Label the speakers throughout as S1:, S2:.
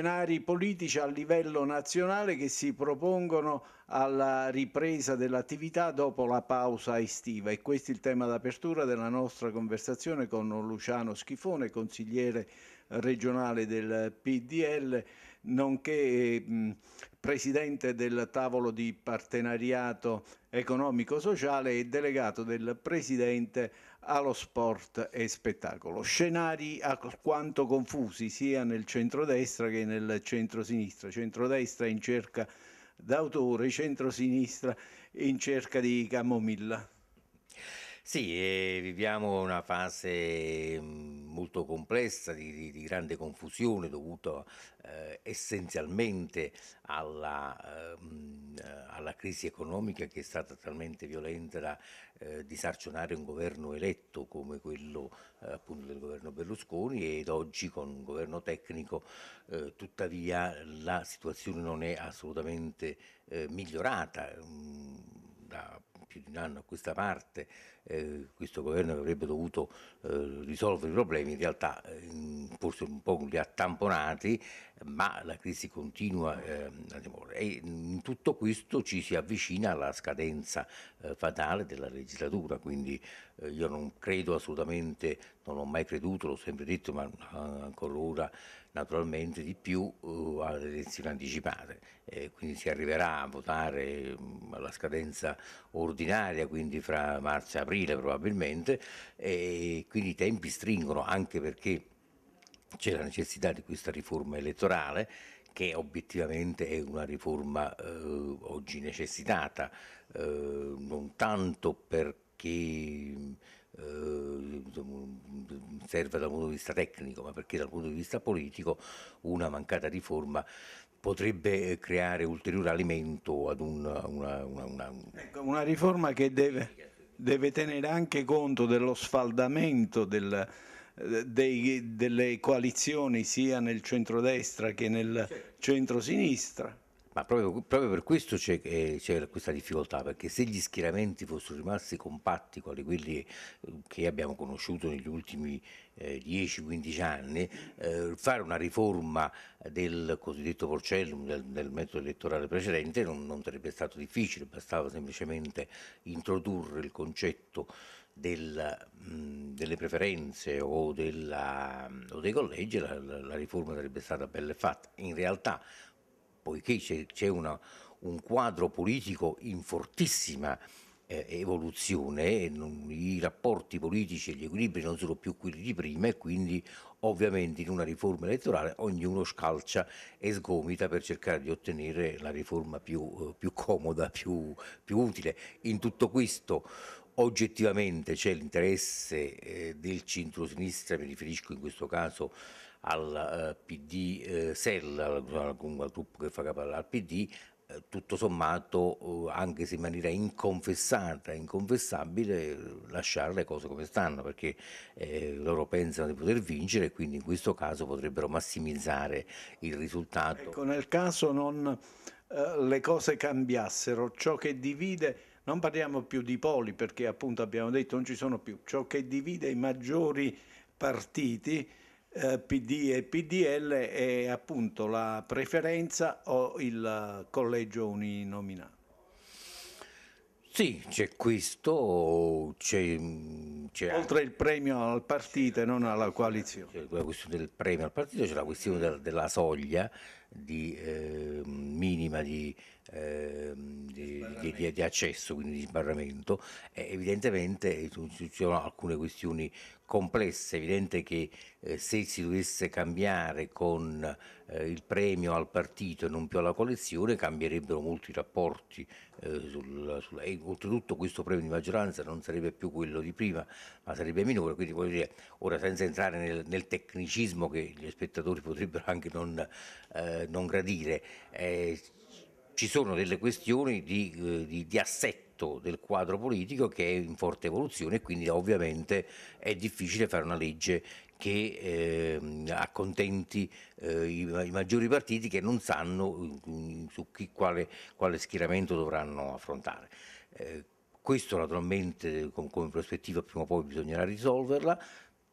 S1: scenari politici a livello nazionale che si propongono alla ripresa dell'attività dopo la pausa estiva e questo è il tema d'apertura della nostra conversazione con Luciano Schifone, consigliere regionale del PDL, nonché mh, presidente del tavolo di partenariato economico-sociale e delegato del presidente allo sport e spettacolo. Scenari alquanto confusi sia nel centrodestra che nel centrosinistra. Centrodestra in cerca d'autore, centrosinistra in cerca di camomilla.
S2: Sì, eh, viviamo una fase mm, molto complessa di, di- di grande confusione dovuta eh, essenzialmente alla, eh, mm, eh, alla crisi economica che è stata talmente violenta da eh, disarcionare un governo eletto come quello eh, appunto del governo Berlusconi ed oggi con un governo tecnico eh, tuttavia la situazione non è assolutamente eh, migliorata. Mm, da più di un anno a questa parte eh, questo governo che avrebbe dovuto eh, risolvere i problemi in realtà eh, forse un po' li ha tamponati, ma la crisi continua eh, a dimora. E in tutto questo ci si avvicina alla scadenza eh, fatale della legislatura, quindi io non credo assolutamente, non ho mai creduto, l'ho sempre detto, ma ancora ora naturalmente di più alle elezioni anticipate. Eh, quindi si arriverà a votare mm, alla scadenza ordinaria, quindi fra marzo e aprile aprile probabilmente, e quindi i tempi stringono anche perché c'è la necessità di questa riforma elettorale che obiettivamente è una riforma eh, oggi necessitata, eh, non tanto perché eh, serve dal punto di vista tecnico, ma perché dal punto di vista politico una mancata riforma potrebbe creare ulteriore alimento ad un, una, una, una... Ecco, una
S1: riforma che deve deve tenere anche conto dello sfaldamento del, eh, dei, delle coalizioni sia nel centrodestra che nel certo. centrosinistra.
S2: Ma proprio, proprio, per questo c'è, eh, c'è, questa difficoltà, perché se gli schieramenti fossero rimasti compatti, quali quelli eh, che abbiamo conosciuto negli ultimi eh, 10-15 anni, eh, fare una riforma del cosiddetto porcellum, del, del metodo elettorale precedente, non, non sarebbe stato difficile, bastava semplicemente introdurre il concetto del, mh, delle preferenze o, della, o, dei collegi la, la, la riforma sarebbe stata bella e fatta. In realtà poiché c'è, un quadro politico in fortissima eh, evoluzione, non, i rapporti politici e gli equilibri non sono più quelli di prima e quindi ovviamente in una riforma elettorale ognuno scalcia e sgomita per cercare di ottenere la riforma più, eh, più comoda, più, più utile. In tutto questo oggettivamente c'è l'interesse eh, del centro-sinistra, mi riferisco in questo caso al eh, PD eh, Sella, al gruppo che fa capo al PD, eh, tutto sommato, anche se in maniera inconfessata, inconfessabile, lasciare le cose come stanno, perché eh, loro pensano di poter vincere e quindi in questo caso potrebbero massimizzare il risultato. Ecco, nel
S1: caso non, eh, le cose cambiassero, ciò che divide, non parliamo più di poli perché appunto abbiamo detto non ci sono più, ciò che divide i maggiori partiti eh, PD e PDL è appunto la preferenza o il collegio uninominale. Sì,
S2: c'è questo, c'è, mm, c'è oltre anche, il premio al partito e non alla coalizione. C'è la questione del premio al partito, c'è la questione della, della soglia di, eh, minima di, eh, di, di, di, accesso, quindi di sbarramento, eh, evidentemente ci sono alcune questioni complesse, è evidente che eh, se si dovesse cambiare con eh, il premio al partito e non più alla coalizione cambierebbero molti rapporti eh, sul, sul, e oltretutto questo premio di maggioranza non sarebbe più quello di prima ma sarebbe minore, quindi voglio dire ora senza entrare nel, nel tecnicismo che gli spettatori potrebbero anche non, eh, non gradire eh, ci sono delle questioni di, eh, di, di assetto del quadro politico che è in forte evoluzione e quindi ovviamente è difficile fare una legge che eh, accontenti eh, i, i, maggiori partiti che non sanno eh, su chi, quale, quale, schieramento dovranno affrontare. Eh, questo naturalmente come, come prospettiva prima o poi bisognerà risolverla,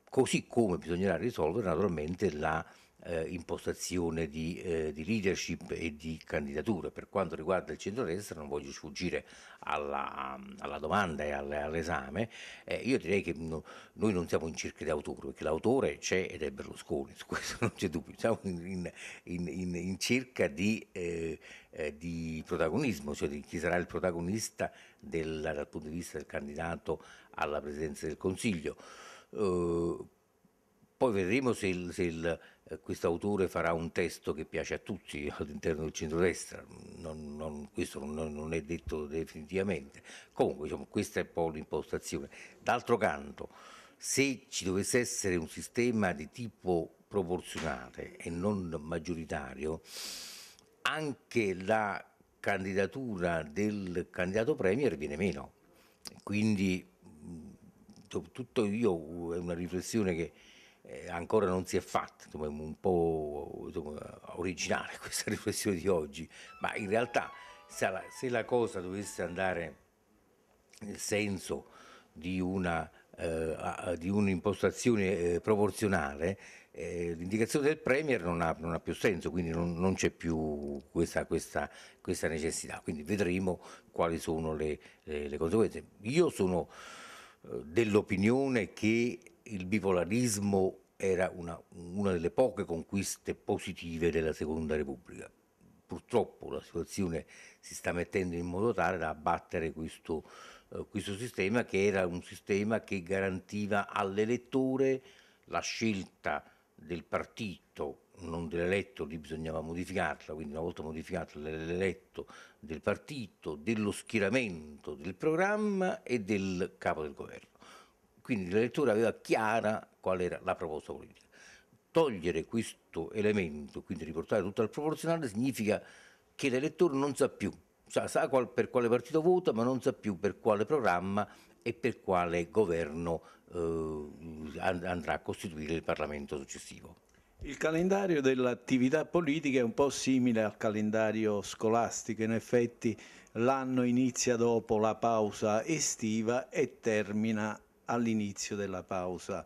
S2: così come bisognerà risolvere naturalmente la eh, impostazione di, eh, di, leadership e di candidature. Per quanto riguarda il centrodestra, non voglio sfuggire alla, alla domanda e all'esame, eh, io direi che no, noi non siamo in cerca di autore, perché l'autore c'è ed è Berlusconi, su questo non c'è dubbio, siamo in, in, in, in cerca di, eh, eh, di, protagonismo, cioè di chi sarà il protagonista del, dal punto di vista del candidato alla presidenza del Consiglio. Eh, poi vedremo se il, se il eh, questo autore farà un testo che piace a tutti all'interno del centrodestra, non, non, questo non, non, è detto definitivamente. Comunque diciamo, questa è un po' l'impostazione. D'altro canto, se ci dovesse essere un sistema di tipo proporzionale e non maggioritario, anche la candidatura del candidato premier viene meno. Quindi tutto io è una riflessione che eh, ancora non si è fatta, insomma, un po' insomma, originale questa riflessione di oggi, ma in realtà se la, se la cosa dovesse andare nel senso di una eh, di un'impostazione eh, proporzionale, eh, l'indicazione del Premier non ha, non ha, più senso, quindi non, non c'è più questa, questa, questa, necessità. Quindi vedremo quali sono le, le, le conseguenze. Io sono eh, dell'opinione che il bipolarismo era una, una delle poche conquiste positive della Seconda Repubblica. Purtroppo la situazione si sta mettendo in modo tale da abbattere questo, eh, questo sistema che era un sistema che garantiva all'elettore la scelta del partito, non dell'eletto, lì bisognava modificarla, quindi una volta modificato l'eletto del partito, dello schieramento, del programma e del capo del governo. Quindi l'elettore aveva chiara qual era la proposta politica. Togliere questo elemento, quindi riportare tutto al proporzionale, significa che l'elettore non sa più, sa, sa qual, per quale partito vota, ma non sa più per quale programma e per quale governo eh, andrà a costituire il Parlamento successivo.
S1: Il calendario dell'attività politica è un po' simile al calendario scolastico, in effetti l'anno inizia dopo la pausa estiva e termina all'inizio della pausa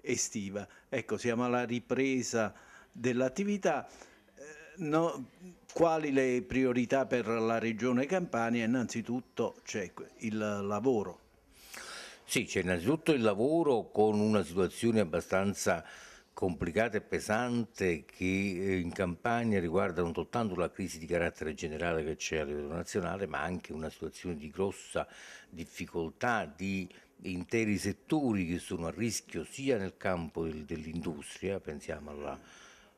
S1: estiva. Ecco, siamo alla ripresa dell'attività. Eh, no, quali le priorità per la regione Campania? Innanzitutto c'è il lavoro.
S2: Sì, c'è innanzitutto il lavoro con una situazione abbastanza complicata e pesante che eh, in Campania riguarda non soltanto la crisi di carattere generale che c'è a livello nazionale, ma anche una situazione di grossa difficoltà di interi settori che sono a rischio sia nel campo del, dell'industria, pensiamo alla,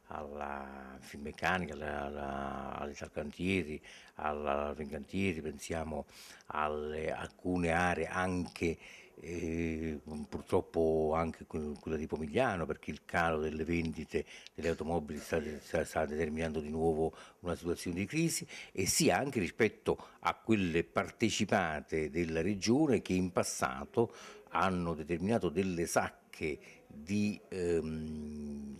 S2: alla Finmeccanica, alla, alla, agli salcantieri, alla Fincantieri, pensiamo alle alcune aree anche e mm, purtroppo anche quella di Pomigliano perché il calo delle vendite delle automobili sta, sta, determinando di nuovo una situazione di crisi e sia anche rispetto a quelle partecipate della regione che in passato hanno determinato delle sacche di, ehm,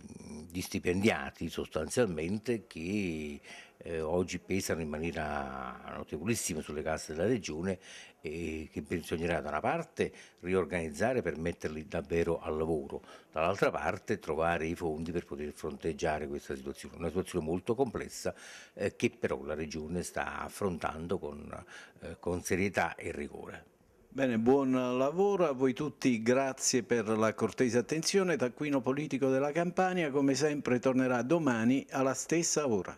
S2: di stipendiati sostanzialmente che eh, oggi pesano in maniera notevolissima sulle casse della regione e che bisognerà da una parte riorganizzare per metterli davvero al lavoro, dall'altra parte trovare i fondi per poter fronteggiare questa situazione, una situazione molto complessa eh, che però la regione sta affrontando con, eh, con serietà e rigore. Bene, buon
S1: lavoro a voi tutti, grazie per la cortese attenzione. Taccuino politico della Campania, come sempre, tornerà domani alla stessa ora.